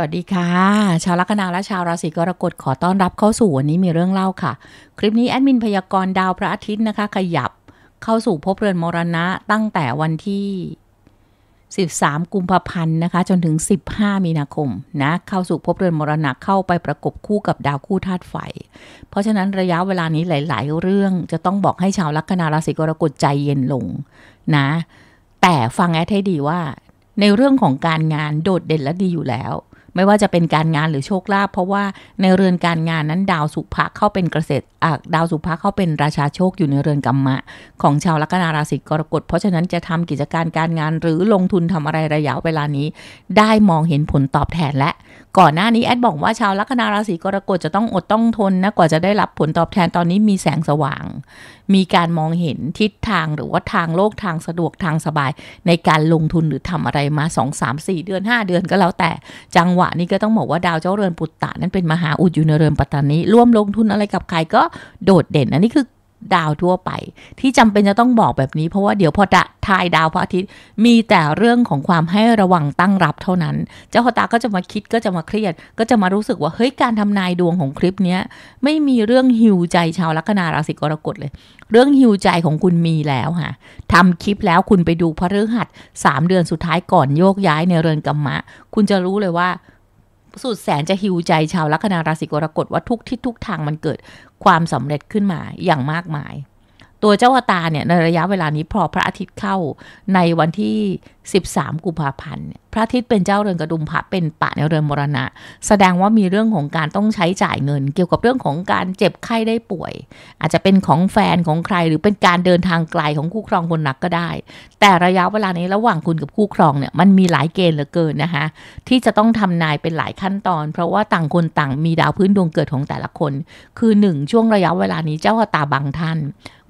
วัสดีค่ะ ชาวลัคนาและชาวราศีกรกฎขอต้อนรับเข้าสู่วันนี้มีเรื่องเล่าค่ะ คลิปนี้ แอดมินพยากรณ์ดาวพระอาทิตย์นะคะ ขยับเข้าสู่ภพเรือนมรณะตั้งแต่วันที่ 13 กุมภาพันธ์นะคะ จนถึง 15 มีนาคมนะ เข้าสู่ภพเรือนมรณะเข้าไปประกบคู่กับดาวคู่ธาตุไฟ เพราะฉะนั้นระยะเวลานี้หลาย ๆ เรื่องจะต้องบอกให้ชาวลัคนาราศีกรกฎใจเย็นลงนะแต่ฟังแอดให้ดีว่าในเรื่องของการงานโดดเด่นและดีอยู่แล้วไม่ว่าจะเป็นการงานหรือโชคลาภเพราะว่าในเรือนการงานนั้น ดาวสุภะเข้าเป็นเกษตรดาวสุภะเข้าเป็นราชาโชคอยู่ในเรือนกรรมะของชาวลัคนาราศีกรกฎเพราะฉะนั้นจะทำกิจการการงานหรือลงทุนทำอะไรระยะเวลานี้ได้มองเห็นผลตอบแทนและ ก่อนหน้านี้แอดบอกว่าชาวลัคนาราศีกรกฎจะต้องอดต้องทนนะกว่าจะได้รับผลตอบแทนตอนนี้มีแสงสว่าง มีการมองเห็นทิศทาง หรือว่าทางโลกทางสะดวกทางสบายในการลงทุนหรือทำอะไรมา 2 3 4 เดือน 5 เดือนก็แล้วแต่จังหวะะนี้ก็ต้องบอกว่าดาวเจ้าเรือนปุตตะนั้นเป็นมหาอุดอยู่ในเรือนปัตตานีร่วมลงทุนอะไรกับใครก็โดดเด่นอันนี้คือดาวทั่วไป ที่จำเป็นจะต้องบอกแบบนี้ เพราะว่าเดี๋ยวพอจะทายดาวพระอาทิตย์มีแต่เรื่องของความให้ระวังตั้งรับเท่านั้น เจ้าพตาก็จะมาคิดก็จะมาเครียดก็จะมารู้สึกว่าเฮ้ยการทำนายดวงของคลิปเนี้ย ไม่มีเรื่องหิวใจชาวลัคนาราศีกรกฎเลย เรื่องหิวใจของคุณมีแล้วค่ะทำคลิปแล้วคุณไปดูพระฤหัสสามเดือนสุดท้ายก่อนโยกย้ายในเรือนกรรมะ คุณจะรู้เลยว่าสุดแสนจะหิว ใจชาวลัคนาราศีกรกฎว่า ทุกทิศทุกทางมันเกิด ความสำเร็จขึ้น มา อย่างมาก มายตัวเจ้าวตาเนี่ยในระยะเวลานี้พอพระอาทิตย์เข้าในวันที่ 13 กุมภาพันธ์พระอาทิตย์เป็นเจ้าเรือนกระดุมพระเป็นปะในเรือนมรณะ แสดงว่ามีเรื่องของการต้องใช้จ่ายเงิน เกี่ยวกับเรื่องของการเจ็บไข้ได้ป่วย อาจจะเป็นของแฟนของใคร หรือเป็นการเดินทางไกลของคู่ครองคนหนักก็ได้ แต่ระยะเวลานี้ระหว่างคุณกับคู่ครองเนี่ยมันมีหลายเกณฑ์เหลือเกินนะคะที่จะต้องทำนายเป็นหลายขั้นตอน เพราะว่าต่างคนต่างมีดาวพื้นดวงเกิดของแต่ละคน คือ1ช่วงระยะเวลานี้เจ้าตาบางท่าน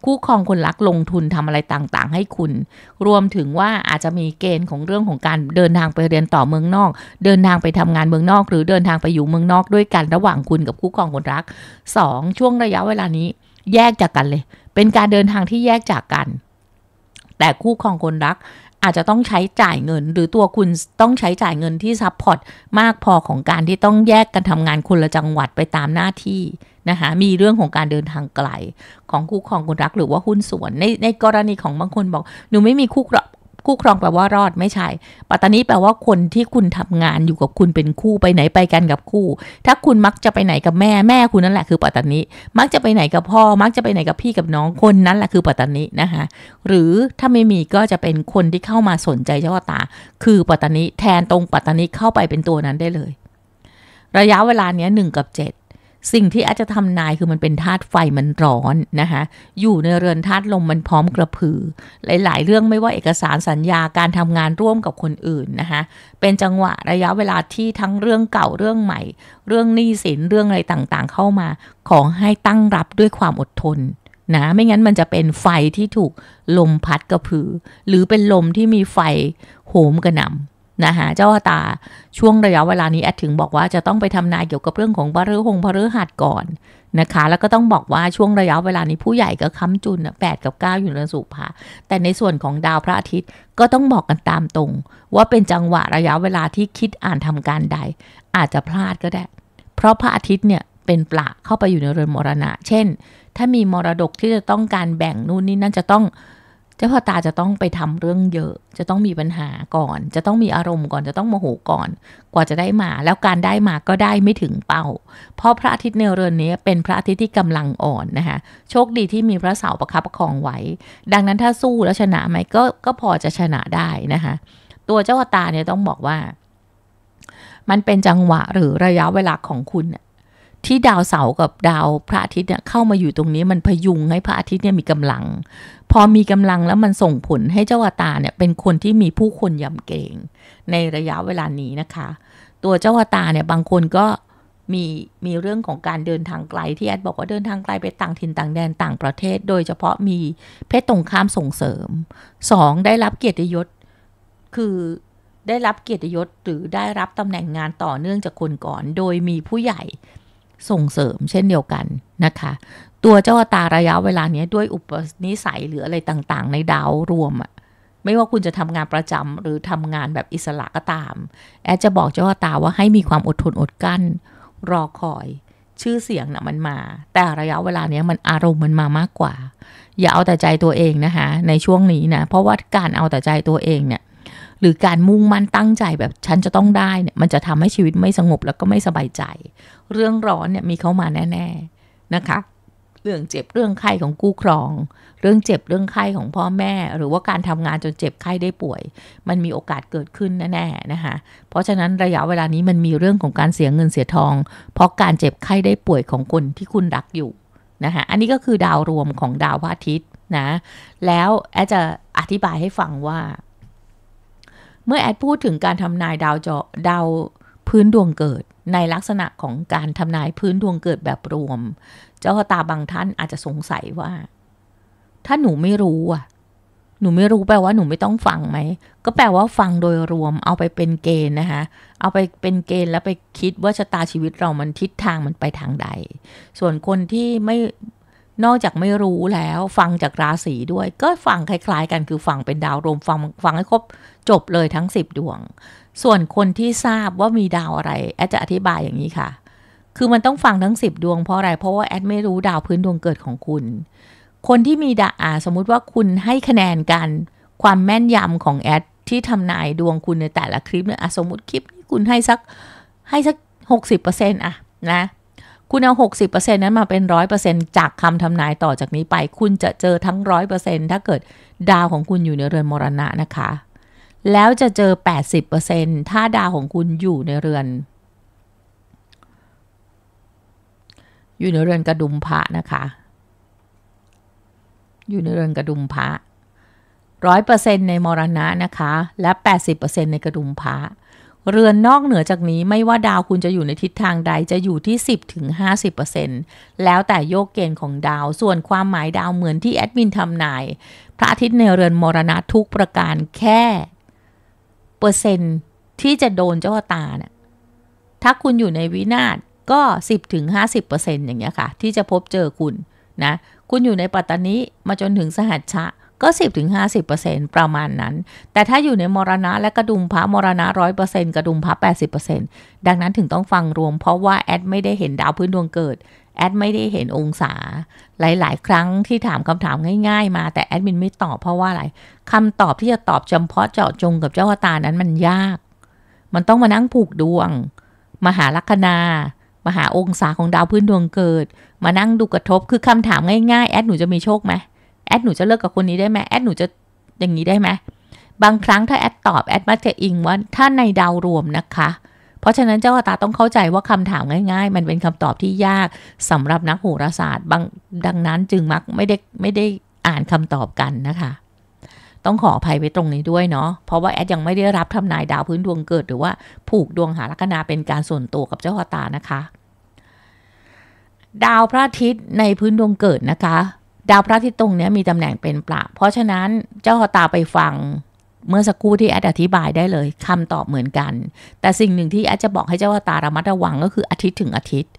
คู่ครองคนรักลงทุนทำอะไรต่างๆให้คุณ รวมถึงว่าอาจจะมีเกณฑ์ของเรื่องของการเดินทางไปเรียนต่อเมืองนอก เดินทางไปทำงานเมืองนอก หรือเดินทางไปอยู่เมืองนอก ด้วยกันระหว่างคุณกับคู่ครองคนรัก 2. ช่วงระยะเวลานี้แยกจากกันเลย เป็นการเดินทางที่แยกจากกัน แต่คู่ครองคนรักอาจจะต้องใช้จ่ายเงิน หรือตัวคุณต้องใช้จ่ายเงินที่ซัพพอร์ตมากพอของการที่ต้องแยกกันทำงานคนละจังหวัดไปตามหน้าที่นะคะมีเรื่องของการเดินทางไกลของคู่ครองคนรักหรือว่าหุ้นส่วน ในในกรณีของบางคนบอกหนูไม่มีคู่ครคู่ครองแปลว่ารอดไม่ใช่ ปัตตานีแปลว่าคนที่คุณทำงานอยู่กับคุณเป็นคู่ไปไหนไปกันกับคู่ ถ้าคุณมักจะไปไหนกับแม่แม่คุณนั่นแหละ คือปัตตานีมักจะไปไหนกับพ่อ มักจะไปไหนกับพี่กับน้องคนนั้นแหละคือปัตตานีนะคะหรือถ้าไม่มีก็จะเป็นคนที่เข้ามาสนใจเจ้าตา คือปัตตานีแทนตรงปัตตานีเข้าไปเป็นตัวนั้นได้เลย ระยะเวลาเนี้ยหนึ่งกับเจ็ดสิ่งที่อาจจะทำนายคือ มันเป็นธาตุไฟมันร้อนนะคะอยู่ในเรือนธาตุลมมันพร้อมกระพือ หลายๆ เรื่องไม่ว่าเอกสารสัญญาการทำงานร่วมกับคนอื่นนะคะเป็นจังหวะระยะเวลาที่ทั้งเรื่องเก่าเรื่องใหม่ เรื่องหนี้สินเรื่องอะไรต่างๆเข้ามาขอให้ตั้งรับด้วยความอดทนนะไม่งั้นมันจะเป็นไฟที่ถูกลมพัดกระพือ หรือเป็นลมที่มีไฟโหมกระหน่ำนะคะเจ้าตาช่วงระยะเวลานี้แอดถึงบอกว่าจะต้องไปทำนายเกี่ยวกับเรื่องของพฤหงพฤหัสก่อนนะคะแล้วก็ต้องบอกว่าช่วงระยะเวลานี้ผู้ใหญ่ก็ค้ำจุนแปดกับ 9 อยู่ในสุภาแต่ในส่วนของดาวพระอาทิตย์ก็ต้องบอกกันตามตรง ว่าเป็นจังหวะระยะเวลาที่คิดอ่านทำการใด อาจจะพลาดก็ได้ เพราะพระอาทิตย์เนี่ยเป็นปละเข้าไปอยู่ในเรือนมรณะ เช่น ถ้ามีมรดกที่จะต้องการแบ่งนู่นนี่นั่นจะต้องเจ้าพ่อตาจะต้องไปทำเรื่องเยอะ จะต้องมีปัญหาก่อน จะต้องมีอารมณ์ก่อน จะต้องโมโหก่อน กว่าจะได้มา แล้วการได้มาก็ได้ไม่ถึงเป้าเพราะพระอาทิตย์ในเรือนนี้ เป็นพระอาทิตย์ที่กำลังอ่อน นะคะ โชคดีที่มีพระเสาประคับประคองไว้ ดังนั้นถ้าสู้แล้วชนะไหมก็ก็พอจะชนะได้นะคะ ตัวเจ้าพ่อตาเนี่ยต้องบอกว่ามันเป็นจังหวะหรือระยะเวลาของคุณที่ดาวเสาร์กับดาวพระอาทิตย์เนี่ยเข้ามาอยู่ตรงนี้มันพยุงให้พระอาทิตย์เนี่ยมีกำลัง พอมีกำลังแล้วมันส่งผลให้เจ้าอตาเนี่ยเป็นคนที่มีผู้คนยำเกรงในระยะเวลานี้นะคะ ตัวเจ้าอตาเนี่ยบางคนก็มีมีเรื่องของการเดินทางไกลที่แอดบอกว่าเดินทางไกลไปต่างถิ่นต่างแดนต่างประเทศ โดยเฉพาะมีเพศตรงข้ามส่งเสริม 2. ได้รับเกียรติยศ คือได้รับเกียรติยศหรือได้รับตำแหน่งงานต่อเนื่องจากคนก่อน โดยมีผู้ใหญ่ส่งเสริมเช่นเดียวกันนะคะ ตัวเจ้าตาระยะเวลานี้ ด้วยอุปนิสัย หรืออะไรต่าง ๆ ในดาวรวมอ่ะไม่ว่าคุณจะทำงานประจำหรือทำงานแบบอิสระก็ตามแอดจะบอกเจ้าตาว่าให้มีความอดทนอดกั้น รอคอยชื่อเสียงนะ่ะมันมา แต่ระยะเวลาเนี้ยมันอารมณ์มันมามากกว่า อย่าเอาแต่ใจตัวเองนะคะในช่วงนี้นะเพราะว่าการเอาแต่ใจตัวเองเนี่ยหรือการมุ่งมั่นตั้งใจแบบฉันจะต้องได้เนี่ยมันจะทำให้ชีวิตไม่สงบแล้วก็ไม่สบายใจ เรื่องร้อนเนี่ยมีเข้ามาแน่ ๆนะคะ เรื่องเจ็บเรื่องไข้ของกู้ครอง เรื่องเจ็บเรื่องไข้ของพ่อแม่ หรือว่าการทำงานจนเจ็บไข้ได้ป่วย มันมีโอกาสเกิดขึ้นแน่ๆนะคะเพราะฉะนั้นระยะเวลานี้มันมีเรื่องของการเสียเงินเสียทอง เพราะการเจ็บไข้ได้ป่วยของคนที่คุณรักอยู่นะคะอันนี้ก็คือดาวรวมของดาวพระอาทิตย์นะแล้วแอดจะอธิบายให้ฟังว่าเมื่อแอดพูดถึงการทำนายดาวจอดาวพื้นดวงเกิด ในลักษณะของการทำนายพื้นดวงเกิดแบบรวม เจ้าตาบางท่านอาจจะสงสัยว่า ถ้าหนูไม่รู้อ่ะ หนูไม่รู้แปลว่าหนูไม่ต้องฟังไหมก็แปลว่าฟังโดยรวมเอาไปเป็นเกณฑ์นะคะเอาไปเป็นเกณฑ์แล้วไปคิดว่าชะตาชีวิตเรามันทิศทางมันไปทางใด ส่วนคนที่ไม่นอกจากไม่รู้แล้วฟังจากราศีด้วย ก็ฟังคล้าย ๆ กันคือฟังเป็นดาว รวมฟังฟังให้ครบจบเลยทั้ง 10ดวง ส่วนคนที่ทราบว่ามีดาวอะไร แอดจะอธิบายอย่างนี้ค่ะ คือมันต้องฟังทั้ง 10 ดวงเพราะอะไรเพราะว่าแอดไม่รู้ดาวพื้นดวงเกิดของคุณ คนที่มีดาอาสมมุติว่าคุณให้คะแนนกัน ความแม่นยำของแอดที่ทำนายดวงคุณในแต่ละคลิปเนี่ยสมมติคลิปคุณให้สักให้สัก60%อะนะคุณเอา 60%นั้นมาเป็น 100%จากคำทำนายต่อจากนี้ไป คุณจะเจอทั้ง 100%ถ้าเกิดดาวของคุณอยู่ในเรือนมรณะนะคะแล้วจะเจอ 80%ถ้าดาวของคุณอยู่ในเรือน อยู่ในเรือนกระดุมพระนะคะอยู่ในเรือนกระดุมพระร้อยเปอร์เซ็นต์ในมรณะนะคะ และแปดสิบเปอร์เซ็นต์ในกระดุมพระเรือนนอกเหนือจากนี้ไม่ว่าดาวคุณจะอยู่ในทิศทางใดจะอยู่ที่ 10ถึง50%แล้วแต่โยกเกณฑ์ของดาว ส่วนความหมายดาวเหมือนที่แอดมินทำนาย พระอาทิตย์ในเรือนมรณะทุกประการแค่ เปอร์เซ็นต์ที่จะโดนเจ้าตาเนี่ยถ้าคุณอยู่ในวินาศก็ 10ถึง50%อย่างเงี้ยค่ะ ที่จะพบเจอคุณ นะ คุณอยู่ในปัตตานีมาจนถึงสหัชชะก็ 10-50%ประมาณนั้น แต่ถ้าอยู่ในมรณะ และกระดุมพระมรณะ100%กระดุมพระ80%ดังนั้นถึงต้องฟังรวมเพราะว่าแอดไม่ได้เห็นดาวพื้นดวงเกิดแอดไม่ได้เห็นองศา หลายๆ ครั้งที่ถามคำถามง่าย ๆ มา แต่แอดมินไม่ตอบเพราะว่าอะไรคำตอบที่จะตอบเฉพาะเจาะจงกับเจ้าตานั้นมันยาก มันต้องมานั่งผูกดวงมหาลัคนามาหาองศาของดาวพื้นดวงเกิด มานั่งดูกระทบคือคำถามง่ายๆแอดหนูจะมีโชคไหมแอดหนูจะเลิกกับคนนี้ได้ไหมแอดหนูจะอย่างนี้ได้ไหมบางครั้งถ้าแอดตอบแอดมักจะอิงว่าถ้าในดาวรวมนะคะเพราะฉะนั้นเจ้าตาต้องเข้าใจว่าคำถามง่ายๆ มันเป็นคำตอบที่ยาก สำหรับนักโหราศาสตร์บาง ดังนั้นจึงมักไม่ได้ไม่ได้อ่านคำตอบกันนะคะ ต้องขออภัยไปตรงนี้ด้วยเนาะเพราะว่าแอดยังไม่ได้รับทำนายดาวพื้นดวงเกิดหรือว่า ผูกดวงหาลัคนาเป็นการส่วนตัวกับเจ้าตานะคะ ดาวพระอาทิตย์ในพื้นดวงเกิดนะคะดาวพระอาทิตย์ตรงนี้มีตำแหน่งเป็นประเพราะฉะนั้นเจ้าตาไปฟังเมื่อสักครู่ที่แอดอธิบายได้เลยคำตอบเหมือนกัน แต่สิ่งหนึ่งที่แอดจะบอกให้เจ้าตาระมัดระวัง ก็คืออาทิตย์ถึงอาทิตย์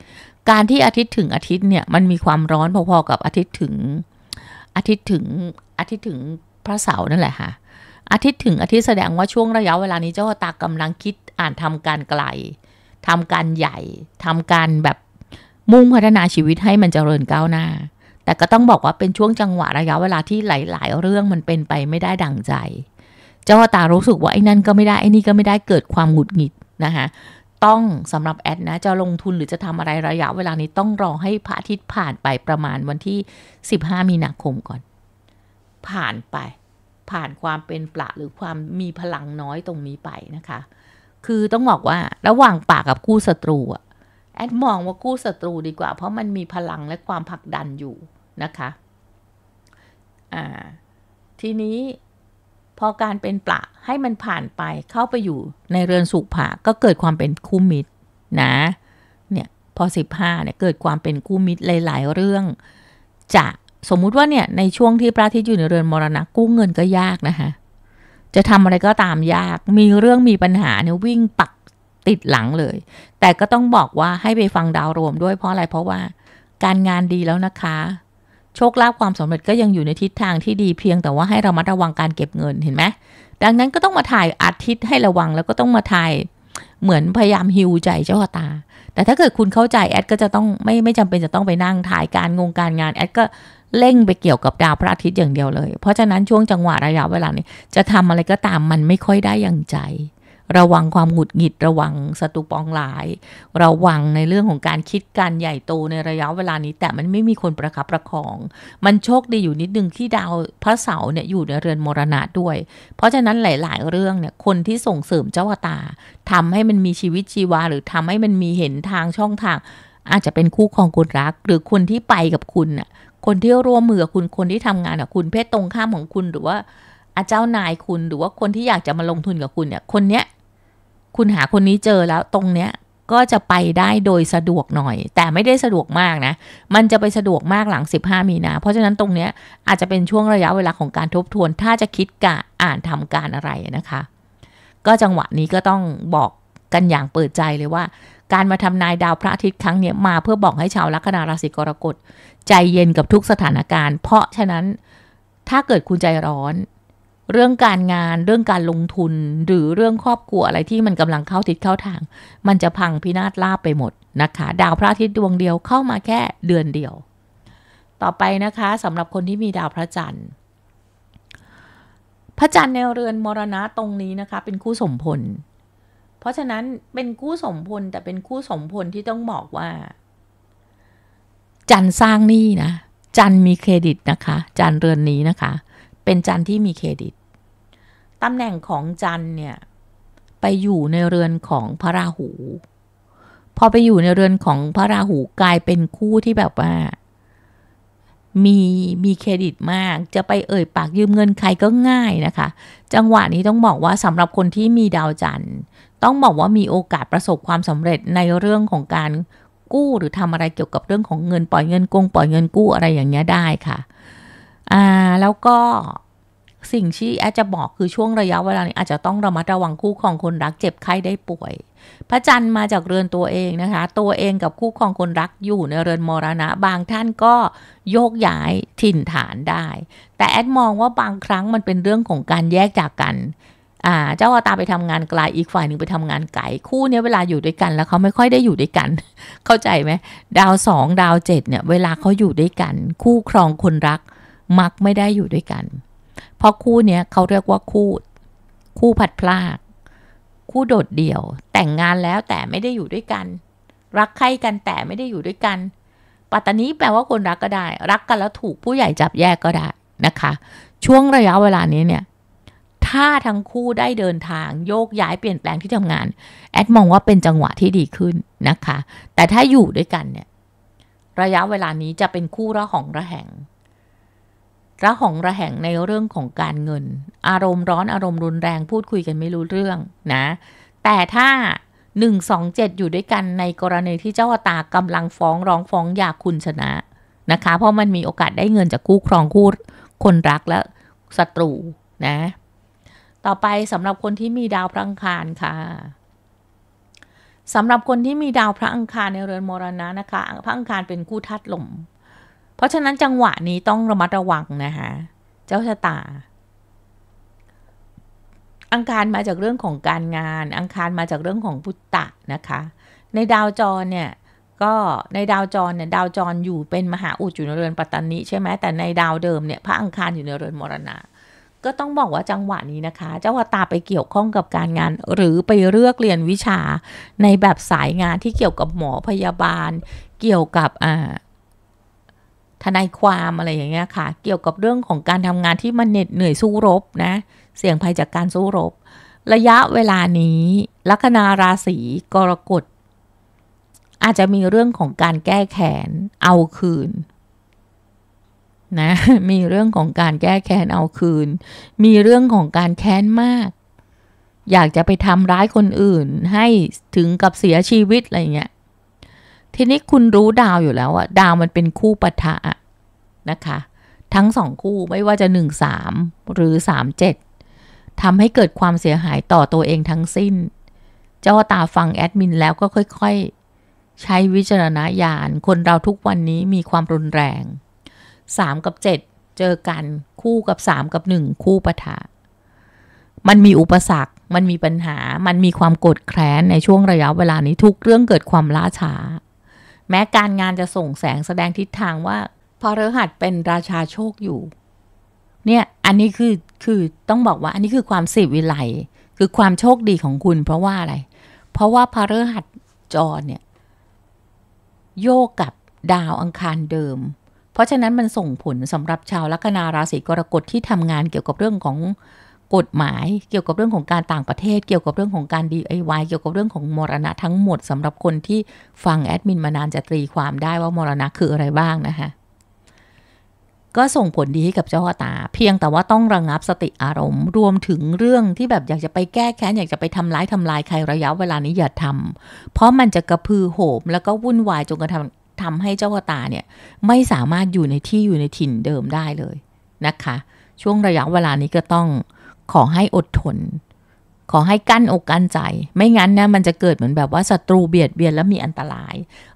การที่อาทิตย์ถึงอาทิตย์เนี่ยมันมีความร้อนพอๆกับอาทิตย์ถึงอาทิตย์ถึงอาทิตย์ถึงพระเสาร์นั่นแหละค่ะ อาทิตย์ถึงอาทิตย์แสดงว่าช่วงระยะเวลานี้เจ้าตากำลังคิดอ่านทำการไกลทำการใหญ่ทำการแบบมุ่งพัฒนาชีวิตให้มันเจริญก้าวหน้าแต่ก็ต้องบอกว่าเป็นช่วงจังหวะ ระยะเวลาที่หลายๆ เรื่องมันเป็นไปไม่ได้ดังใจ เจ้าตารู้สึกว่าไอ้นั่นก็ไม่ได้ ไอ้นี่ก็ไม่ได้เกิดความหงุดหงิดนะคะต้องสำหรับแอดนะ จะลงทุนหรือจะทำอะไรระยะเวลานี้ต้องรอให้พระอาทิตย์ผ่านไปประมาณวันที่ 15 มีนาคมก่อน ผ่านไป ผ่านความเป็นปละหรือความมีพลังน้อยตรงนี้ไปนะคะ คือต้องบอกว่าระหว่างปากับคู่ศัตรูอะแอดมองว่าคู่ศัตรูดีกว่า เพราะมันมีพลังและความผลักดันอยู่นะคะ อ่า ทีนี้พอการเป็นประให้มันผ่านไปเข้าไปอยู่ในเรือนสุขผาก็เกิดความเป็นคู่มิตรนะ เนี่ยพอ15เนี่ย เกิดความเป็นคู่มิตรหลาย ๆ เรื่อง จะสมมุติว่าเนี่ยในช่วงที่พระอาทิตย์อยู่ในเรือนมรณะกู้เงินก็ยากนะคะ จะทำอะไรก็ตามยาก มีเรื่องมีปัญหาเนี่ยวิ่งปักติดหลังเลย แต่ก็ต้องบอกว่าให้ไปฟังดาวรวมด้วย เพราะอะไร เพราะว่าการงานดีแล้วนะคะโชคลาภความสำเร็จก็ยังอยู่ในทิศทางที่ดีเพียงแต่ว่าให้เรามัดระวังการเก็บเงินเห็นไหมดังนั้นก็ต้องมาถ่ายอาทิตย์ให้ระวังแล้วก็ต้องมาถ่ายเหมือนพยายามฮิวใจเจ้าตา แต่ถ้าเกิดคุณเข้าใจแอด ก็จะต้องไม่ไม่จำเป็นจะต้องไปนั่งถ่ายการงงการงานแอดก็เร่งไปเกี่ยวกับดาวพระอาทิตย์อย่างเดียวเลยเพราะฉะนั้นช่วงจังหวะระยะเวลานี้จะทำอะไรก็ตามมันไม่ค่อยได้อย่างใจระวังความหงุดหงิดระวังสตุูปองหลาย ระวังในเรื่องของการคิดการใหญ่โตในระยะเวลานี้ แต่มันไม่มีคนประคับประคอง มันโชคดีอยู่นิดนึงที่ดาวพระเสาร์เนี่ยอยู่ในเรือนมรณะด้วย เพราะฉะนั้นหลายๆ เรื่องเนี่ยคนที่ส่งเสริมเจ้าตา ทำให้มันมีชีวิตชีวา หรือทำให้มันมีเห็นทางช่องทาง อาจจะเป็นคู่ของคุณรักหรือคนที่ไปกับคุณน่ะคนที่ร่วมมือคุณคนที่ทำงานกับคุณเพศตรงข้ามของคุณหรือว่าเจ้านายคุณหรือว่าคนที่อยากจะมาลงทุนกับคุณเนี่ยคนเนี้ยคุณหาคนนี้เจอแล้วตรงเนี้ยก็จะไปได้โดยสะดวกหน่อย แต่ไม่ได้สะดวกมากนะมันจะไปสะดวกมากหลัง 15 มีนาเพราะฉะนั้นตรงเนี้ยอาจจะเป็นช่วงระยะเวลาของการทบทวน ถ้าจะคิดกะอ่านทำการอะไรนะคะ ก็จังหวะนี้ก็ต้องบอกกันอย่างเปิดใจเลย ว่าการมาทำนายดาวพระอาทิตย์ครั้งนี้มาเพื่อบอกให้ชาวลัคนาราศีกรกฎใจเย็นกับทุกสถานการณ์ เพราะฉะนั้นถ้าเกิดคุณใจร้อนเรื่องการงานเรื่องการลงทุนหรือเรื่องครอบครัวอะไรที่มันกำลังเข้าทิศเข้าทาง มันจะพังพินาศลาบไปหมดนะคะ ดาวพระอาทิตย์ดวงเดียวเข้ามาแค่เดือนเดียว ต่อไปนะคะสำหรับคนที่มีดาวพระจันทร์ พระจันทร์ในเรือนมรณะตรงนี้นะคะ เป็นคู่สมพลเพราะฉะนั้นเป็นคู่สมพลแต่เป็นคู่สมพลที่ต้องบอกว่า จันทร์สร้างหนี้นะจันทร์มีเครดิตนะคะ จันทร์เรือนนี้นะคะ เป็นจันทร์ที่มีเครดิตตำแหน่งของจันเนี่ย ไปอยู่ในเรือนของพระราหู พอไปอยู่ในเรือนของพระราหูกลายเป็นคู่ที่แบบว่า มีมีเครดิตมาก จะไปเอ่ย ปากยืมเงินใครก็ง่ายนะคะ จังหวะนี้ต้องบอกว่าสำหรับคนที่มีดาวจันทร์ ต้องบอกว่ามีโอกาสประสบความสำเร็จในเรื่องของการกู้หรือทำอะไรเกี่ยวกับเรื่องของเงิน ปล่อยเงินกงปล่อยเงินกู้ อะไรอย่างเงี้ยได้ค่ะอ่าแล้วก็สิ่งที่แอดจะบอกคือช่วงระยะเวลานี้อาจจะต้องระมัดระวังคู่ของคนรักเจ็บไข้ได้ป่วย พระจันทร์มาจากเรือนตัวเองนะคะ ตัวเองกับคู่ของคนรักอยู่ในเรือนมรณะ บางท่านก็โยกย้ายถิ่นฐานได้ แต่แอดมองว่าบางครั้งมันเป็นเรื่องของการแยกจากกันเจ้าอตาไปทำงานไกลอีกฝ่ายหนึ่งไปทำงานไกลคู่เนี้ยเวลาอยู่ด้วยกัน แล้วเขาไม่ค่อยได้อยู่ด้วยกัน เข้าใจไหมดาวสองดาวเจ็ดเนี่ยเวลาเขาอยู่ด้วยกันคู่ครองคนรักมักไม่ได้อยู่ด้วยกันเพราะคู่เนี้ยเขาเรียกว่าคู่คู่ผัดพลาก คู่โดดเดี่ยว แต่งงานแล้วแต่ไม่ได้อยู่ด้วยกัน รักใครกันแต่ไม่ได้อยู่ด้วยกัน ปัตตานี้แปลว่าคนรักก็ได้ รักกันแล้วถูกผู้ใหญ่จับแยกก็ได้นะคะ ช่วงระยะเวลานี้เนี่ย ถ้าทั้งคู่ได้เดินทางโยกย้ายเปลี่ยนแปลงที่ทำงาน แอดมองว่าเป็นจังหวะที่ดีขึ้นนะคะ แต่ถ้าอยู่ด้วยกันเนี่ยระยะเวลานี้จะเป็นคู่ระหองระแหงระหองระแหง ในเรื่องของการเงิน อารมณ์ร้อนอารมณ์รุนแรงพูดคุยกันไม่รู้เรื่อง นะ แต่ถ้า 1 2 7 อยู่ด้วยกันในกรณีที่เจ้าตากำลังฟ้องร้องฟ้องอยากคุณชนะนะคะ เพราะมันมีโอกาสได้เงินจากคู่ครองคู่คนรักและศัตรูนะต่อไปสำหรับคนที่มีดาวพระอังคารค่ะสำหรับคนที่มี ดาวพระอังคาร ในเรือนมรณะนะคะพระอังคาร เป็น คู่ทัดลมเพราะฉะนั้นจังหวะนี้ต้องระมัดระวัง นะคะเจ้าชะตา อังคารมาจากเรื่องของการงานอังคารมาจากเรื่องของพุตตะนะคะ ในดาวจรเนี่ยก็ในดาวจรเนี่ยดาวจรอยู่เป็นมหาอุจจุนเรือนปัตตานิใช่ไหมแต่ในดาวเดิมเนี่ยพระอังคารอยู่ในเรือนมรณะ ก็ต้องบอกว่าจังหวะนี้นะคะเจ้าชะตาไปเกี่ยวข้องกับการงานหรือไปเลือกเรียนวิชา ในแบบสายงานที่เกี่ยวกับหมอพยาบาลเกี่ยวกับ อ่าทนายความอะไรอย่างเงี้ยค่ะเกี่ยวกับเรื่องของการทำงานที่มันเหน็ดเหนื่อยสู้รบนะเสี่ยงภัยจากการสู้รบ ระยะเวลานี้ ลัคนาราศีกรกฎอาจจะมีเรื่องของการแก้แค้นเอาคืนนะมีเรื่องของการแก้แค้นเอาคืน มีเรื่องของการแค้นมาก อยากจะไปทำร้ายคนอื่นให้ถึงกับเสียชีวิตอะไรเงี้ยทีนี้คุณรู้ดาวอยู่แล้วอะดาวมันเป็นคู่ปะทะนะคะ ทั้งสองคู่ ไม่ว่าจะหนึ่งสามหรือสามเจ็ดทำให้เกิดความเสียหายต่อตัวเองทั้งสิ้น เจ้าตาฟังแอดมินแล้วก็ค่อยๆ ใช้วิจารณญาณคนเราทุกวันนี้มีความรุนแรง 3 กับ 7 เจอกันคู่กับ 3 กับ 1 คู่ปะทะ มันมีอุปสรรค มันมีปัญหา มันมีความโกรธแค้นในช่วงระยะเวลานี้ทุกเรื่องเกิดความล้าช้าแม้การงานจะส่งแสงแสดงทิศทางว่าพอเรหัสเป็นราชาโชคอยู่เนี่ยอันนี้คือคือต้องบอกว่าอันนี้คือความสิบวิไลคือความโชคดีของคุณเพราะว่าอะไร เพราะว่าพรฤหัสจรเนี่ย โยกกับดาวอังคารเดิม เพราะฉะนั้นมันส่งผลสำหรับชาวลัคนาราศีกรกฎที่ทำงานเกี่ยวกับเรื่องของกฎหมายเกี่ยวกับเรื่องของการต่างประเทศ เกี่ยวกับเรื่องของการ DIY เกี่ยวกับเรื่องของมรณะทั้งหมดสำหรับคนที่ฟัง แอดมินมานานจะตรีความได้ว่า มรณะคืออะไรบ้างนะคะ ก็ส่งผลดีให้กับเจ้าตา เพียงแต่ว่าต้องระงงับสติอารมณ์ รวมถึงเรื่องที่แบบอยากจะไปแก้แค้น อยากจะไปทำร้ายทำลายใครระยะเวลานี้อย่าทำเพราะมันจะกระพือโหม แล้วก็วุ่นวายจนกระทั่งทำให้เจ้าตาเนี่ยไม่สามารถอยู่ในที่อยู่ในถิ่นเดิมได้เลยนะคะช่วงระยะเวลานี้ก็ต้องขอให้อดทน ขอให้กั้นอกกั้นใจ ไม่งั้นนะมันจะเกิดเหมือนแบบว่าศัตรูเบียดเบียนและมีอันตราย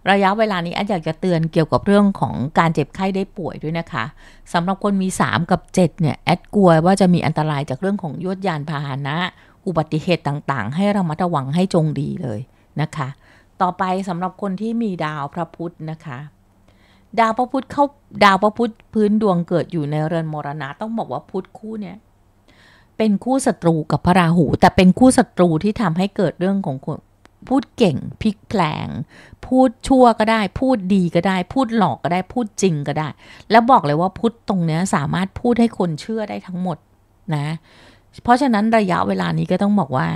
ระยะเวลานี้อาจอยากจะเตือนเกี่ยวกับเรื่องของการเจ็บไข้ได้ป่วยด้วยนะคะ สำหรับคนมี3กับ 7 เนี่ย แอดกลัวว่าจะมีอันตรายจากเรื่องของยวดยานพาหนะ อุบัติเหตุต่างๆ ให้เรามัดระวังให้จงดีเลยนะคะ ต่อไปสำหรับคนที่มีดาวพระพุธนะคะ ดาวพระพุธเข้าดาวพระพุธพื้นดวงเกิดอยู่ในเรือนมรณะต้องบอกว่าพุธคู่เนี่ยเป็นคู่ศัตรูกับพระราหูแต่เป็นคู่ศัตรูที่ทำให้เกิดเรื่องของคนพูดเก่งพลิกแปลง พูดชั่วก็ได้ พูดดีก็ได้ พูดหลอกก็ได้ พูดจริงก็ได้ แล้วบอกเลยว่าพุทธตรงเนี้ยสามารถพูดให้คนเชื่อได้ทั้งหมดนะ เพราะฉะนั้นระยะเวลานี้ก็ต้องบอกว่า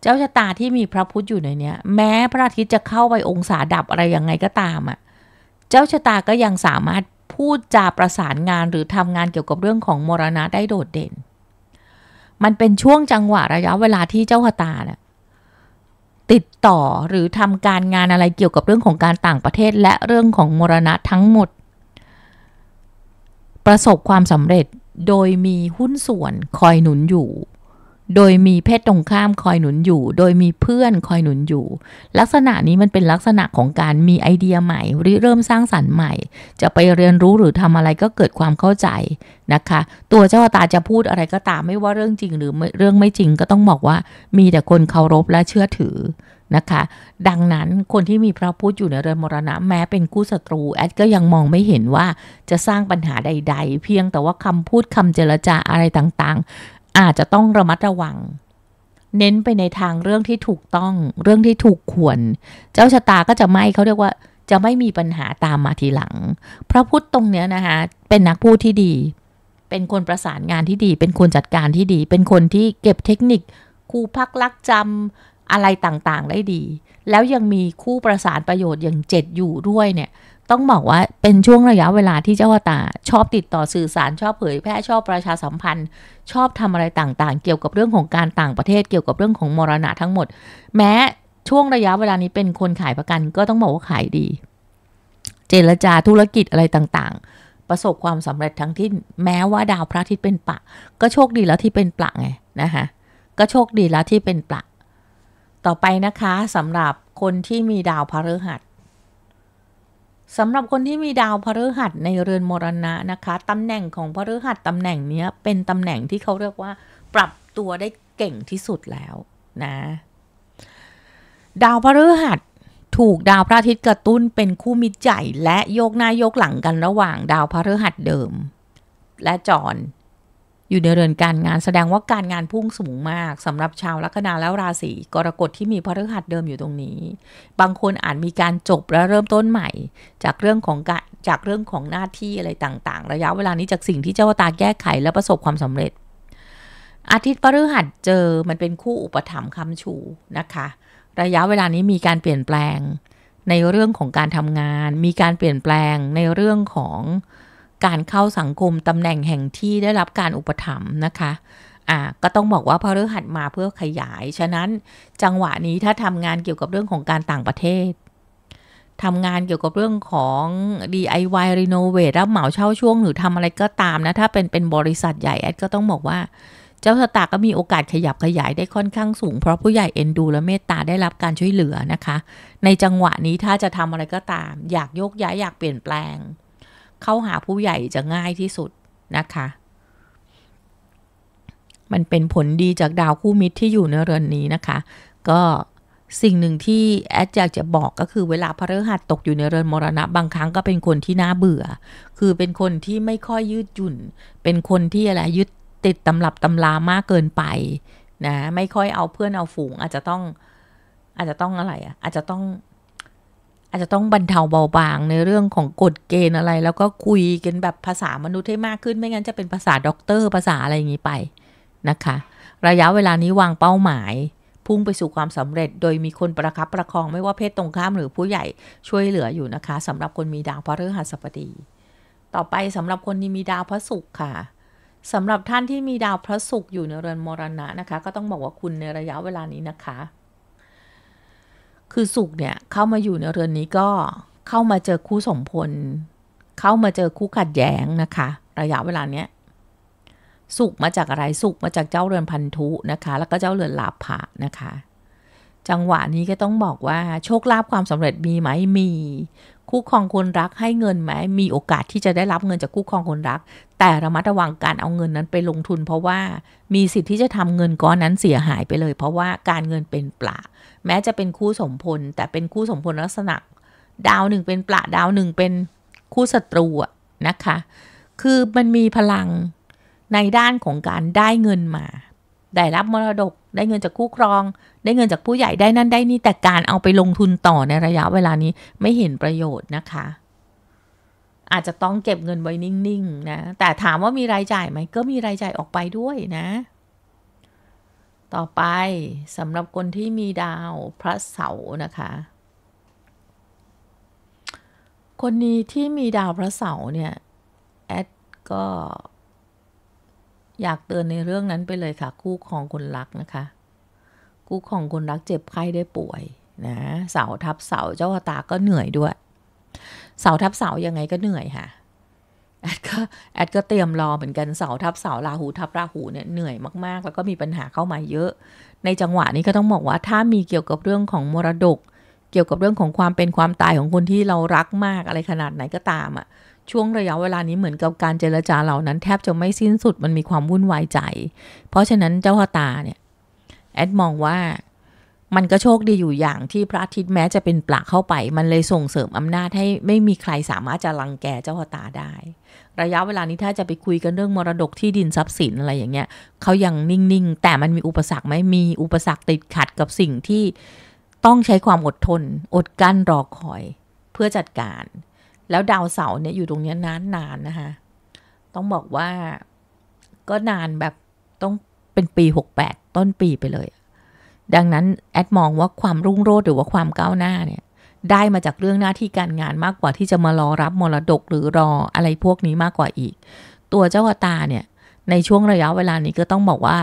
เจ้าชะตาที่มีพระพุทธอยู่ในเนี้ย แม้พระอาทิตย์จะเข้าไปองศาดับอะไรยังไงก็ตามอะ่ะเจ้าชะตาก็ยังสามารถพูดจาประสานงานหรือทำงานเกี่ยวกับเรื่องของมรณะได้โดดเด่นมันเป็นช่วงจังหวะระยะเวลาที่เจ้าคตาเนี่ยติดต่อหรือทำการงานอะไรเกี่ยวกับเรื่องของการต่างประเทศและเรื่องของมรณะทั้งหมด ประสบความสำเร็จโดยมีหุ้นส่วนคอยหนุนอยู่โดยมีเพศตรงข้ามคอยหนุนอยู่ โดยมีเพื่อนคอยหนุนอยู่ ลักษณะนี้มันเป็นลักษณะของการมีไอเดียใหม่หรือเริ่มสร้างสรรค์ใหม่ จะไปเรียนรู้หรือทำอะไรก็เกิดความเข้าใจนะคะ ตัวเจ้าตาจะพูดอะไรก็ตามไม่ว่าเรื่องจริง หรือเรื่องไม่จริงก็ต้องบอกว่ามีแต่คนเคารพและเชื่อถือนะคะ ดังนั้นคนที่มีพระพุทธอยู่ในเรือนมรณะแม้เป็นคู่ศัตรูแอดก็ยังมองไม่เห็นว่าจะสร้างปัญหาใด ๆ เพียงแต่ว่าคำพูดคำเจรจาอะไรต่างๆอาจจะต้องระมัดระวัง เน้นไปในทางเรื่องที่ถูกต้อง เรื่องที่ถูกควร เจ้าชะตาก็จะไม่เขาเรียกว่าจะไม่มีปัญหาตามมาทีหลังพระพุทธตรงเนี้ยนะคะเป็นนักพูดที่ดี เป็นคนประสานงานที่ดี เป็นคนจัดการที่ดี เป็นคนที่เก็บเทคนิค คู่พักลักจำอะไรต่างๆ ได้ดี แล้วยังมีคู่ประสานประโยชน์อย่างเจ็ดอยู่ด้วยเนี่ยต้องบอกว่าเป็นช่วงระยะเวลาที่เจ้าตา ชอบติดต่อสื่อสารชอบเผยแพร่ชอบประชาสัมพันธ์ ชอบทำอะไรต่าง ๆ เกี่ยวกับเรื่องของการต่างประเทศเกี่ยวกับเรื่องของมรณะทั้งหมด แม้ช่วงระยะเวลานี้เป็นคนขายประกัน ก็ต้องบอกว่าขายดี เจรจาธุรกิจอะไรต่าง ๆ ประสบความสำเร็จทั้งที่แม้ว่าดาวพระอาทิตย์เป็นปะ ก็โชคดีแล้วที่เป็นปะไงนะคะก็โชคดีแล้วที่เป็นปะต่อไปนะคะสำหรับคนที่มีดาวพฤหัสสำหรับคนที่มีดาวพฤหัสในเรือนมรณะนะคะตำแหน่งของพฤหัสตำแหน่งนี้เป็นตำแหน่งที่เขาเรียกว่า ปรับตัวได้เก่งที่สุดแล้วนะดาวพฤหัสถูกดาวพระอาทิตย์กระตุ้นเป็นคู่มิตรใหญ่และโยกหน้าโยกหลังกันระหว่างดาวพฤหัสเดิม และจรอยู่ในเรือนการงานแสดงว่าการงานพุ่งสูงมาก สำหรับชาวลัคนาแล้วราศีกรกฎที่มีพฤหัสเดิมอยู่ตรงนี้ บางคนอาจมีการจบและเริ่มต้นใหม่จากเรื่องของการจากเรื่องของหน้าที่อะไรต่างๆ ระยะเวลานี้จากสิ่งที่เจ้าตาแก้ไขและประสบความสำเร็จ อาทิตย์พฤหัสเจอมันเป็นคู่อุปถัมภ์คำชูนะคะ ระยะเวลานี้มีการเปลี่ยนแปลง ในเรื่องของการทำงาน มีการเปลี่ยนแปลงในเรื่องของการเข้าสังคมตำแหน่งแห่งที่ได้รับการอุปถัมภ์นะคะ อ่าก็ต้องบอกว่าพฤหัสมาเพื่อขยาย ฉะนั้นจังหวะนี้ถ้าทำงานเกี่ยวกับเรื่องของการต่างประเทศ ทำงานเกี่ยวกับเรื่องของ DIY renovate รับเหมาเช่าช่วง หรือทำอะไรก็ตามนะถ้าเป็นเป็นบริษัทใหญ่แอดก็ต้องบอกว่า เจ้าสตาก็มีโอกาสขยับขยาย ได้ค่อนข้างสูงเพราะผู้ใหญ่เอ็นดู และเมตตาได้รับการช่วยเหลือนะคะ ในจังหวะนี้ถ้าจะทำอะไรก็ตามอยากยกย้ายอยากเปลี่ยนแปลงเข้าหาผู้ใหญ่จะง่ายที่สุดนะคะ มันเป็นผลดีจากดาวคู่มิตรที่อยู่ในเรือนนี้นะคะ ก็สิ่งหนึ่งที่แอดอยากจะบอกก็คือเวลาพระฤหัสตกอยู่ในเรือนมรณะบางครั้งก็เป็นคนที่น่าเบื่อ คือเป็นคนที่ไม่ค่อยยืดหยุ่น เป็นคนที่อะไรยึดติดตำรับ ตำลามากเกินไปนะ ไม่ค่อยเอาเพื่อนเอาฝูง อาจจะต้องอาจจะต้องอะไร อ่ะ อาจจะต้องจจะต้องบรรเทาเบาบางในเรื่องของกฎเกณฑ์อะไร แล้วก็คุยกันแบบภาษามนุษย์ให้มากขึ้น ไม่งั้นจะเป็นภาษา ด็อกเตอร์ ภาษาอะไรอย่างนี้ไปนะคะ ระยะเวลานี้วางเป้าหมาย พุ่งไปสู่ความสำเร็จโดยมีคนประคับประคองไม่ว่าเพศตรงข้ามหรือผู้ใหญ่ช่วยเหลืออยู่นะคะ สำหรับคนมีดาวพระฤหัสบดี ต่อไปสำหรับคนที่มีดาวพระศุกร์ค่ะสำหรับท่านที่มีดาวพระศุกร์อยู่ในเรือนมรณะนะคะ ก็ต้องบอกว่าคุณในระยะเวลานี้นะคะคือสุขเนี่ย เข้ามาอยู่ในเรือนนี้ก็เข้ามาเจอคู่สมพล เข้ามาเจอคู่ขัดแย้งนะคะ ระยะเวลาเนี้ยสุขมาจากอะไรสุขมาจากเจ้าเรือนพันธุ นะคะ แล้วก็เจ้าเรือนลาภะนะคะจังหวะนี้ก็ต้องบอกว่าโชคลาภความสำเร็จมีไหมมีคู่ครองคนรักให้เงินไหมมีโอกาสที่จะได้รับเงินจากคู่ครองคนรัก แต่ระมัดระวังการเอาเงินนั้นไปลงทุน เพราะว่ามีสิทธิ์ที่จะทำเงินก้อนนั้นเสียหายไปเลย เพราะว่าการเงินเป็นปลาแม้จะเป็นคู่สมพล แต่เป็นคู่สมพลลักษณะ ดาวหนึ่งเป็นปลาดาวหนึ่งเป็นคู่ศัตรูนะคะ คือมันมีพลังในด้านของการได้เงินมาได้รับมรดกได้เงินจากคู่ครอง ได้เงินจากผู้ใหญ่ได้นั่นได้นี่ แต่การเอาไปลงทุนต่อในระยะเวลานี้ไม่เห็นประโยชน์ นะคะ อาจจะต้องเก็บเงินไว้นิ่ง ๆ นะ แต่ถามว่ามีรายจ่ายไหมก็มีรายจ่ายออกไปด้วยนะต่อไปสำหรับคนที่มีดาว พระเสาร์นะคะคนนี้ที่มีดาวพระเสาร์เนี่ยแอดก็อยากเตือนในเรื่องนั้นไปเลยค่ะคู่ของคนรักนะคะ คู่ของคนรักเจ็บไข้ได้ป่วยนะเสาทับเสาเจ้าตาก็เหนื่อยด้วย เสาทับเสายังไงก็เหนื่อยค่ะแอดก็แอดก็เตรียมรอเหมือนกันเสาทับเสาราหูทับราหูเนี่ย เหนื่อยมากๆ แล้วก็มีปัญหาเข้ามาเยอะ ในจังหวะนี้ก็ต้องบอกว่า ถ้ามีเกี่ยวกับเรื่องของมรดก เกี่ยวกับเรื่องของความเป็นความตายของคนที่เรารักมาก อะไรขนาดไหนก็ตามอะ่ะช่วงระยะเวลานี้เหมือนกับการเจรจาเหล่านั้น แทบจะไม่สิ้นสุดมันมีความวุ่นวายใจ เพราะฉะนั้นเจ้าพตาเนี่ยแอดมองว่ามันก็โชคดีอยู่อย่างที่พระอาทิตย์แม้จะเป็นปลาเข้าไป มันเลยส่งเสริมอำนาจให้ไม่มีใครสามารถจะรังแกเจ้าพตาได้ ระยะเวลานี้ถ้าจะไปคุยกันเรื่องมรดกที่ดินทรัพย์สินอะไรอย่างเงี้ยเขายังนิ่งๆแต่มันมีอุปสรรคไหมมีอุปสรรคติดขัดกับสิ่งที่ต้องใช้ความอดทน อดกั้นรอคอย เพื่อจัดการแล้วดาวเสาร์เนี่ยอยู่ตรงนี้นานนานนะคะต้องบอกว่าก็นานแบบต้องเป็นปี68ต้นปีไปเลย ดังนั้นแอดมองว่าความรุ่งโรจน์หรือว่าความก้าวหน้าเนี่ยได้มาจากเรื่องหน้าที่การงานมากกว่าที่จะมารอรับมรดกหรือรออะไรพวกนี้มากกว่าอีก ตัวเจ้าตาเนี่ยในช่วงระยะเวลานี้ก็ต้องบอกว่า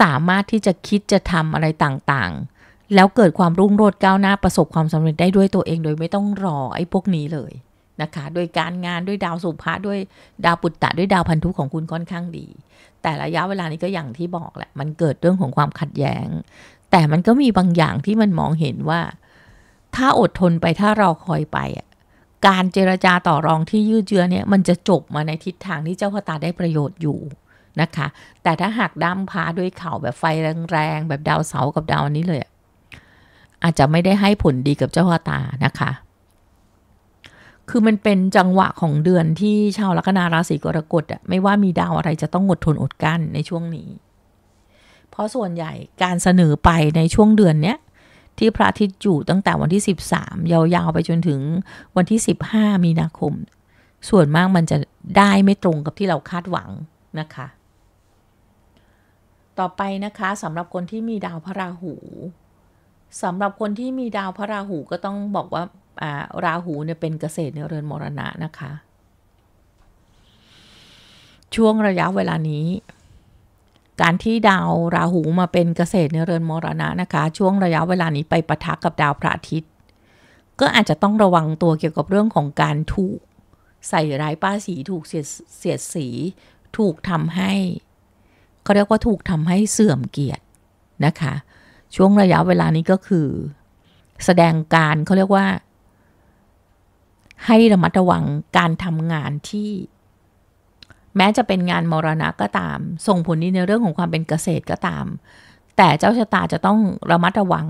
สามารถที่จะคิดจะทำอะไรต่างๆ แล้วเกิดความรุ่งโรจน์ก้าวหน้าประสบความสำเร็จได้ด้วยตัวเอง โดยไม่ต้องรอไอ้พวกนี้เลยนะคะ โดยการงานด้วยดาวสุภะด้วยดาวปุตตะด้วยดาวพันธุของคุณค่อนข้างดี แต่ระยะเวลานี้ก็อย่างที่บอกแหละมันเกิดเรื่องของความขัดแย้งแต่มันก็มีบางอย่างที่มันมองเห็นว่า ถ้าอดทนไปถ้ารอคอยไป การเจรจาต่อรองที่ยืดเยื้อเนี่ยมันจะจบมาในทิศทางที่เจ้าพตาได้ประโยชน์อยู่นะคะ แต่ถ้าหากด้ามพาด้วยเข่าแบบไฟแรงๆแบบดาวเสากับดาวนี้เลยอาจจะไม่ได้ให้ผลดีกับเจ้าพตานะคะคือมันเป็นจังหวะของเดือนที่ชาวลัคนาราศีกรกฎอะไม่ว่ามีดาวอะไร จะต้องอดทนอดกั้นในช่วงนี้ เพราะส่วนใหญ่การเสนอไปในช่วงเดือนเนี้ยที่พระอาทิตย์อยู่ตั้งแต่วันที่ 13ยาวๆไปจน ถึงวันที่ 15 มีนาคม ส่วนมากมันจะได้ไม่ตรงกับที่เราคาดหวังนะคะ ต่อไปนะคะสำหรับคนที่มีดาวพระราหูสำหรับคนที่มีดาวพระราหูก็ต้องบอกว่าราหูเนี่ยเป็นเกษตรในเรือนมรณะนะคะช่วงระยะเวลานี้ การที่ดาวราหูมาเป็นเกษตรในเรือนมรณะนะคะช่วงระยะเวลานี้ไปปะทะกับดาวพระอาทิตย์ ก็อาจจะต้องระวังตัวเกี่ยวกับเรื่องของการถูกใส่ร้ายป้าสีถูกเสียดสีถูกทำให้เขาเรียกว่าถูกทำให้เสื่อมเกียรตินะคะช่วงระยะเวลานี้ก็คือแสดงการเขาเรียกว่าให้ระมัดระวังการทำงานที่ แม้จะเป็นงานมรณะก็ตาม ส่งผลนีในเรื่องของความเป็นเกษตรก็ตาม แต่เจ้าชะตาจะต้องระมัดระวัง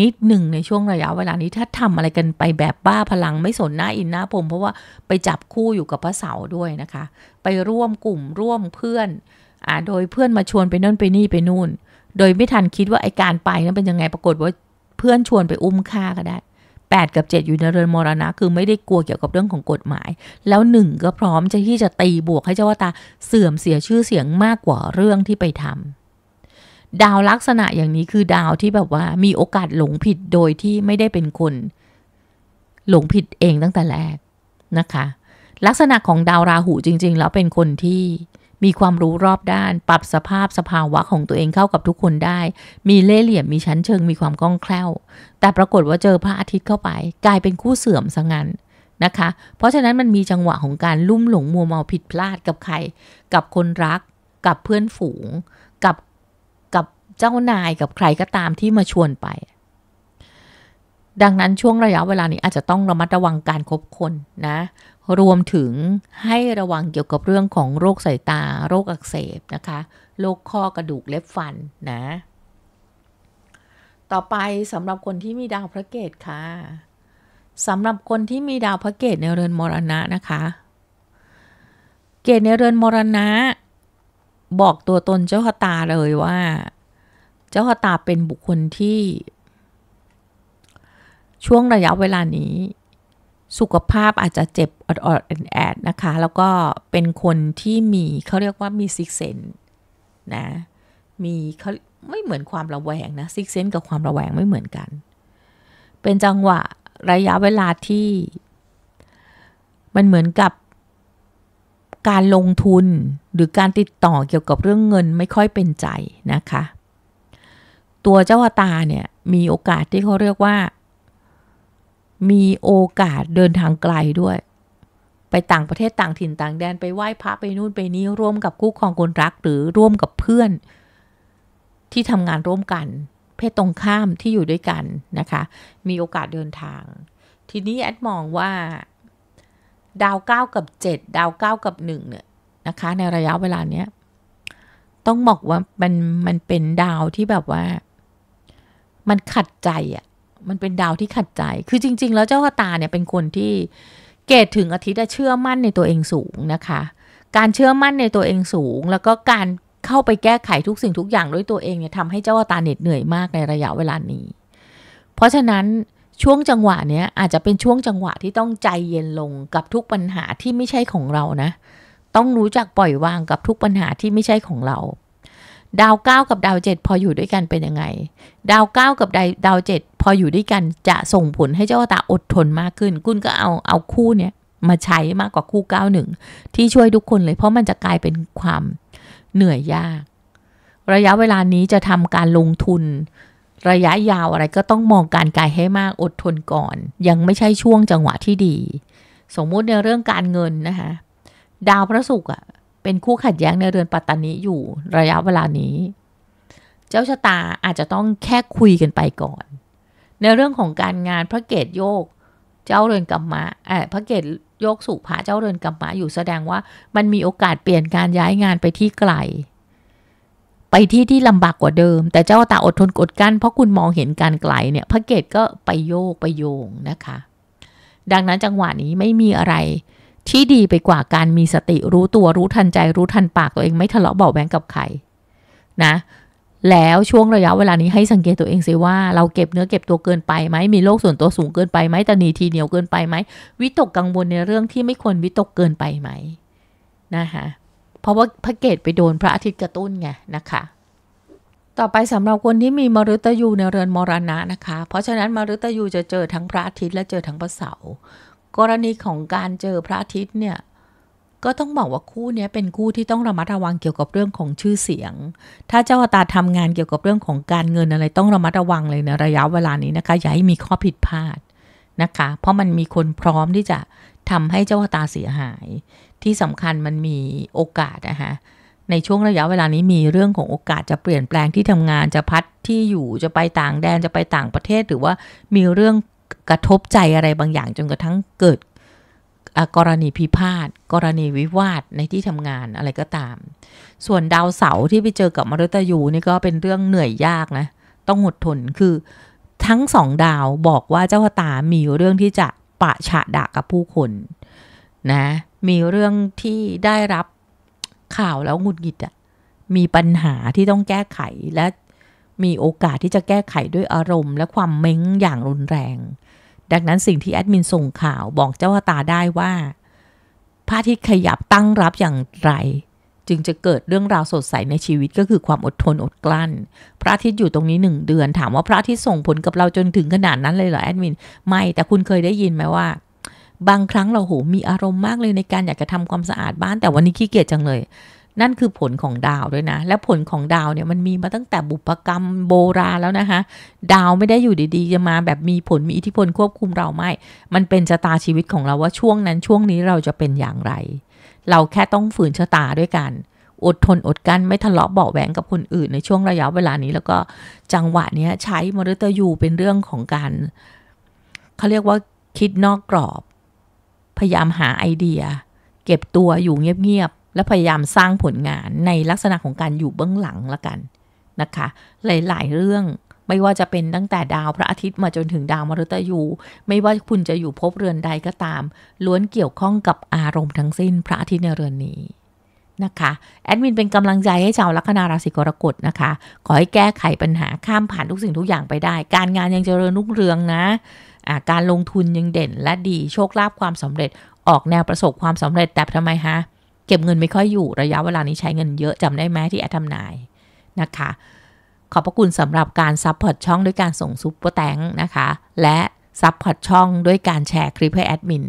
นิดหนึ่งในช่วงระยะเวลานี้ถ้าทำอะไรกันไปแบบบ้าพลังไม่สนหน้าอินหน้าผม เพราะว่าไปจับคู่อยู่กับพระเสาด้วยนะคะ ไปร่วมกลุ่มร่วมเพื่อนอ่าโดยเพื่อนมาชวนไปนู่นไปนี่ไปนู่น โดยไม่ทันคิดว่าไอการไปนั้นเป็นยังไงปรากฏว่าเพื่อนชวนไปอุ้มฆ่าก็ได้8 กับ 7 อยู่ในเรือนมรณะคือ ไม่ได้กลัวเกี่ยวกับเรื่องของกฎหมาย แล้ว 1 ก็พร้อมจะที่จะตีบวกให้เจ้าวตาเสื่อมเสียชื่อเสียงมากกว่าเรื่องที่ไปทำ ดาวลักษณะอย่างนี้คือดาวที่แบบว่ามีโอกาสหลงผิดโดยที่ไม่ได้เป็นคน หลงผิดเองตั้งแต่แรกนะคะ ลักษณะของดาวราหูจริง ๆ แล้วเป็นคนที่มีความรู้รอบด้าน ปรับสภาพสภาวะของตัวเองเข้ากับทุกคนได้ มีเล่ห์เหลี่ยมมีชั้นเชิงมีความกล้องแคล่ว แต่ปรากฏว่าเจอพระอาทิตย์เข้าไป กลายเป็นคู่เสื่อมซะงั้นนะคะเพราะฉะนั้นมันมีจังหวะของการลุ่มหลงมัวเมาผิดพลาดกับใคร กับคนรักกับเพื่อนฝูงกับกับเจ้านายกับใครก็ตามที่มาชวนไปดังนั้น ช่วงระยะเวลานี้ อาจจะต้องระมัดระวังการคบคนนะ รวมถึงให้ระวังเกี่ยวกับเรื่องของโรคสายตา โรคอักเสบนะคะโรคข้อกระดูกเล็บฟันนะต่อไปสำหรับคนที่มีดาวพระเกตค่ะสำหรับคนที่มีดาวพระเกตในเรือนมรณะนะคะ เกตในเรือนมรณะ บอกตัวตนเจ้าชะตาเลยว่า เจ้าชะตาเป็นบุคคลที่ช่วงระยะเวลานี้สุขภาพอาจจะเจ็บอดอดแอแอดนะคะแล้วก็เป็นคนที่มีเขาเรียกว่ามีซิกเซนนะมีเขาไม่เหมือนความระแวงนะซิกเซนกับความระแวงไม่เหมือนกัน เป็นจังหวะระยะเวลาที่มันเหมือนกับการลงทุนหรือการติดต่อเกี่ยวกับเรื่องเงินไม่ค่อยเป็นใจนะคะตัวเจ้าตาเนี่ยมีโอกาสที่เขาเรียกว่ามีโอกาสเดินทางไกลด้วย ไปต่างประเทศต่างถิ่นต่าง แดนไปไหว้พระไปนู่นไปนี้ ร่วมกับคู่ครองคนรัก หรือร่วมกับเพื่อนที่ทำงานร่วมกัน เพศตรงข้ามที่อยู่ด้วยกันนะคะ มีโอกาสเดินทาง ทีนี้แอดมองว่า ดาวเก้ากับเจ็ดดาวเก้ากับหนึ่งเนี่ยนะคะ ในระยะเวลาเนี้ยต้องบอกว่ามันมันเป็นดาวที่แบบว่า มันขัดใจอะมันเป็นดาวที่ขัดใจ คือจริงๆ แล้วเจ้าชตาเนี่ยเป็นคนที่เกตถึงอาทิตย์เชื่อมั่นในตัวเองสูงนะคะ การเชื่อมั่นในตัวเองสูง แล้วก็การเข้าไปแก้ไขทุกสิ่งทุกอย่างด้วยตัวเองเนี่ยทำให้เจ้าชตาเหน็ดเหนื่อยมากในระยะเวลานี้ เพราะฉะนั้นช่วงจังหวะเนี้ยอาจจะเป็นช่วงจังหวะที่ต้องใจเย็นลงกับทุกปัญหาที่ไม่ใช่ของเรานะ ต้องรู้จักปล่อยวางกับทุกปัญหาที่ไม่ใช่ของเราดาว9กับดาว7พออยู่ด้วยกันเป็นยังไง ดาว9กับดาว7พออยู่ด้วยกันจะส่งผลให้เจ้าตาอดทนมากขึ้น คุณก็เอาเอาคู่เนี้ยมาใช้มากกว่าคู่91ที่ช่วยทุกคนเลยเพราะมันจะกลายเป็นความเหนื่อยยาก ระยะเวลานี้จะทำการลงทุน ระยะยาวอะไรก็ต้องมองการกายให้มากอดทนก่อน ยังไม่ใช่ช่วงจังหวะที่ดี สมมุติในเรื่องการเงินนะคะดาวพระศุกร์อะเป็นคู่ขัดแย้งในเรือนปัตตานีอยู่ระยะเวลานี้ เจ้าชะตาอาจจะต้องแค่คุยกันไปก่อน ในเรื่องของการงานพระเกตโยก เจ้าเรือนกัมมะเออพระเกตโยกสุภาะเจ้าเรือนกัมมะอยู่แสดงว่ามันมีโอกาสเปลี่ยนการย้ายงานไปที่ไกล ไปที่ที่ลำบากกว่าเดิม แต่เจ้าตาอดทนกดกั้นเพราะคุณมองเห็นการไกลเนี่ยพระเกตก็ไปโยกไปโยงนะคะ ดังนั้นจังหวะนี้ไม่มีอะไรที่ดีไปกว่าการมีสติรู้ตัวรู้ทันใจ รู้ทันปากตัวเองไม่ทะเลาะเบาแวงกับใครนะแล้วช่วงระยะเวลานี้ให้สังเกตตัวเองสิว่าเราเก็บเนื้อเก็บตัวเกินไปไหมมีโรคส่วนตัวสูงเกินไปไหมตนีทีเหนียวเกินไปไหมวิตกกังวลในเรื่องที่ไม่ควรวิตกเกินไปไหมนะคะเพราะว่าพระเกตไปโดนพระอาทิตย์กระตุ้นไงนะคะ ต่อไปสำหรับคนที่มีมฤตยูในเรือนมรณะนะคะเพราะฉะนั้นมฤตยูจะเจอทั้งพระอาทิตย์และเจอทั้งพระเสาร์กรณีของการเจอพระอาทิตย์เนี่ยก็ต้องบอกว่าคู่นี้เป็นคู่ที่ต้องระมัดระวังเกี่ยวกับเรื่องของชื่อเสียง ถ้าเจ้าตาทำงานเกี่ยวกับเรื่องของการเงินอะไรต้องระมัดระวังเลยในะระยะเวลานี้นะคะอย่าให้มีข้อผิดพลาดนะคะเพราะมันมีคนพร้อมที่จะทำให้เจ้าตาเสียหายที่สำคัญมันมีโอกาสนะคะในช่วงระยะเวลานี้มีเรื่องของโอกาสจะเปลี่ยนแปลงที่ทำงานจะพัดที่อยู่จะไปต่างแดนจะไปต่างประเทศหรือว่ามีเรื่องกระทบใจอะไรบางอย่างจนกระทั่งเกิดกรณีพิพาทกรณีวิวาทในที่ทำงานอะไรก็ตาม ส่วนดาวเสาที่ไปเจอกับมฤตยูนี่ก็เป็นเรื่องเหนื่อยยากนะ ต้องอดทนคือทั้งสองดาวบอกว่าเจ้าตามีเรื่องที่จะปะฉะดะกับผู้คนนะมีเรื่องที่ได้รับข่าวแล้วหงุดหงิดอะมีปัญหาที่ต้องแก้ไขและมีโอกาสที่จะแก้ไขด้วยอารมณ์ และความเม้งอย่างรุนแรง ดังนั้นสิ่งที่แอดมินส่งข่าวบอกเจ้าตาได้ว่า พระอาทิตย์ขยับตั้งรับอย่างไร จึงจะเกิดเรื่องราวสดใสในชีวิตก็คือความอดทนอดกลั้น พระอาทิตย์อยู่ตรงนี้หนึ่งเดือนถามว่าพระอาทิตย์ส่งผลกับเราจนถึงขนาดนั้นเลยเหรอแอดมิน ไม่ แต่คุณเคยได้ยินไหมว่า บางครั้งเราโหมีอารมณ์มากเลยในการอยากจะทำความสะอาดบ้านแต่วันนี้ขี้เกียจจังเลยนั่นคือผลของดาวด้วยนะ และผลของดาวเนี่ยมันมีมาตั้งแต่บุพกรรมโบราณแล้วนะคะดาวไม่ได้อยู่ดีๆจะมา แบบมีผลมีอิทธิพลควบคุมเราไม่ มันเป็นชะตาชีวิตของเราว่าช่วงนั้นช่วงนี้เราจะเป็นอย่างไร เราแค่ต้องฝืนชะตาด้วยกัน อดทนอดกันไม่ทะเลาะเบาแหวงกับคนอื่นในช่วงระยะเวลานี้ แล้วก็จังหวะนี้ใช้มรตยูเป็นเรื่องของการเขาเรียกว่าคิดนอกกรอบ พยายามหาไอเดีย เก็บตัวอยู่เงียบๆและพยายามสร้างผลงานในลักษณะของการอยู่เบื้องหลังละกันนะคะหลายๆเรื่องไม่ว่าจะเป็นตั้งแต่ดาวพระอาทิตย์มาจนถึงดาวมฤตยู ไม่ว่าคุณจะอยู่พบเรือนใดก็ตาม ล้วนเกี่ยวข้องกับอารมณ์ทั้งสิ้นพระอาทิตย์ในเรือนนี้นะคะแอดมินเป็นกำลังใจให้ชาวลัคนาราศีกรกฎนะคะ ขอให้แก้ไขปัญหาข้ามผ่านทุกสิ่งทุกอย่างไปได้ การงานยังเจริญรุ่งเรืองนะะการลงทุนยังเด่น และดีโชคลาภความสำเร็จ ออกแนวประสบความสำเร็จแต่ทำไมฮะเก็บเงินไม่ค่อยอยู่ระยะเวลานี้ใช้เงินเยอะจำได้ไหมที่แอดทำนายนะคะ ขอบพระคุณสำหรับการซับพอร์ตช่องด้วยการส่งซุปเปอร์แตงนะคะ และซับพอร์ตช่องด้วยการแชร์คลิปให้แอดมิน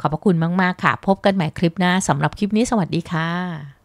ขอบพระคุณมาก ๆ ค่ะพบกันใหม่คลิปหน้าสำหรับคลิปนี้สวัสดีค่ะ